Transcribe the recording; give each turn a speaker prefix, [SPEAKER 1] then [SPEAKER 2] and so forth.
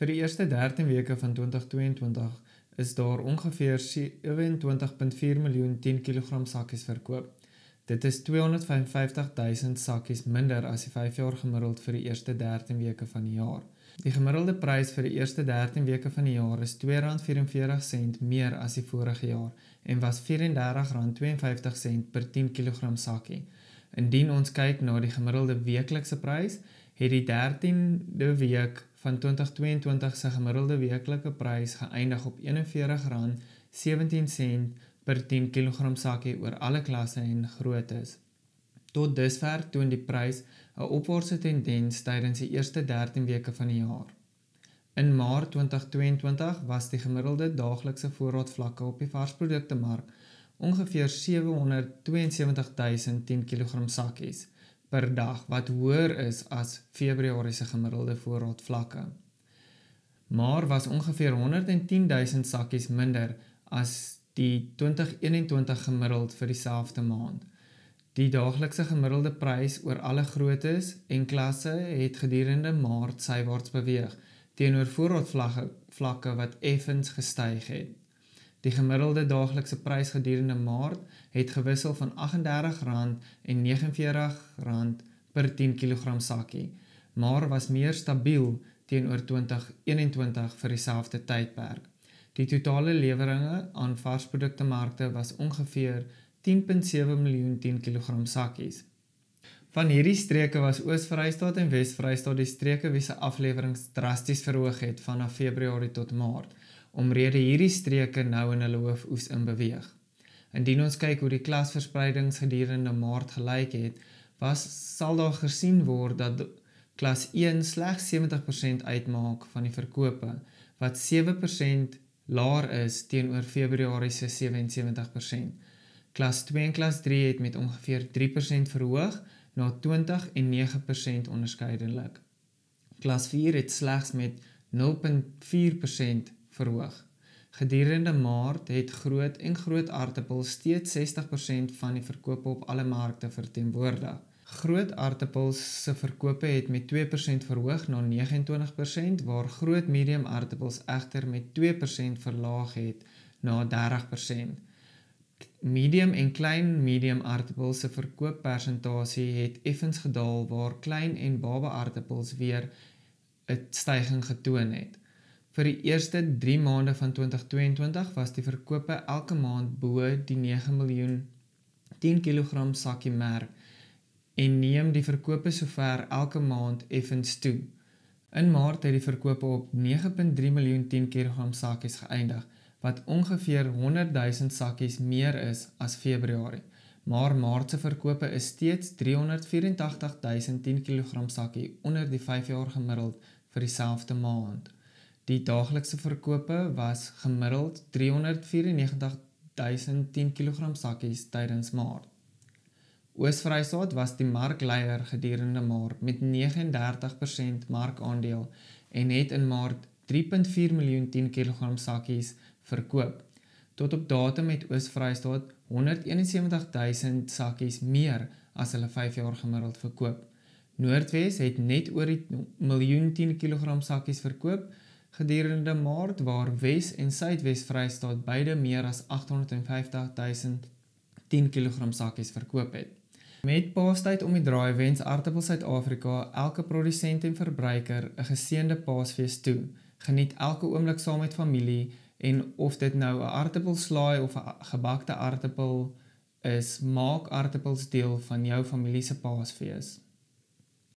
[SPEAKER 1] Vir die eerste 13 weke van 2022 is daar ongeveer 27.4 miljoen 10 kg sakkies verkoop. Dit is 255000 sakkies minder as die 5 jaar gemiddeld vir die eerste 13 weke van die jaar. Die gemiddelde prys vir die eerste 13 weke van die jaar is R2.44 meer as die vorige jaar en was R34.52 per 10 kg sakkie. Indien ons kyk na die gemiddelde weeklikse prys, het die 13de week van 2022 se gemiddelde weeklike prys geëindig op R41.17 per 10 kg sakkie oor alle klasse en groottes. Tot dusver toon die prys 'n opwaartse tendens tydens die eerste 13 weke van die jaar. In Maart 2022 was die gemiddelde daaglikse voorraadvlakke op die varsprodukte mark ongeveer 772000 10 kg sakkies per dag wat hoër is as Februarie se gemiddelde voorraad vlakke. Maar was ongeveer 110 000 sakkies minder as die 2021 gemiddeld vir dieselfde maand. Die daaglikse gemiddelde prys oor alle groottes en klasse het gedurende Maart sywaarts beweeg teenoor voorraadvlakke wat effens gestyg het. Die gemiddelde daaglikse prys gedurende Maart het gewissel van R38 en R49 per 10 kg sakkie, maar was meer stabiel teenoor 2021 vir dieselfde tydperk. Die totale leweringe aan varsprodukte markte was ongeveer 10.7 miljoen 10 kg sakkies. Van hierdie streke was Oos-Vrystaat en Wes-Vrystaat die streke wie se afleweringe drasties verhoog het vanaf Februarie tot Maart omrede hierdie streke nou in hulle hoofoes in beweeg. Indien ons kyk hoe die klasverspreidings gedurende Maart gelyk het, was sal daar gesien word dat klas 1 slegs 70% uitmaak van die verkope wat 7% laer is teenoor Februarie se 77%. Klas 2 en klas 3 het met ongeveer 3% verhoog na 20 en 9% onderskeidelik. Klas 4 het slegs met 0.4% verhoog. Gedurende Maart het groot en groot aardappels steeds 60% van die verkope op alle markte verteenwoordig. Groot aardappels se verkope het met 2% verhoog na 29%, waar groot medium aardappels egter met 2% verlaag het na 30%. Medium en klein medium aardappels se verkooppersentasie het effens gedaal, waar klein en baba aardappels weer 'n styging getoon het. Vir die eerste 3 maande van 2022 was die verkope elke maand bo die 9 miljoen 10 kg sakkie merk en neem die verkope sover elke maand effens toe. In Maart het die verkope op 9.3 miljoen 10 kg sakkies geëindig wat ongeveer 100 000 sakkies meer is as Februarie. Maar Maart se verkope is steeds 384 000 10 kg sakkie onder die 5-jaar gemiddeld vir dieselfde maand. Die daaglikse verkope was gemiddeld 394.010 kg sakkies tydens Maart. Oos-Vrystaat was die markleier gedurende Maart met 39% markandeel en het in Maart 3.4 miljoen 10 kg sakkies verkoop. Tot op datum het Oos-Vrystaat 171.000 sakkies meer as hulle 5 jaar gemiddeld verkoop. Noordwes het net oor die miljoen 10 kg sakkies verkoop gedurende Maart waar Wes en Suidwes Vrystaat beide meer as 850 000 10kg sakkies verkoop het. Met Paastyd om die draai wens Artappel Suid-Afrika elke produsent en verbruiker 'n geseënde Paasfees toe. Geniet elke oomblik saam met familie en of dit nou 'n aartappelslaai of 'n gebakte aartappel is, maak aartappels deel van jou familie se Paasfees.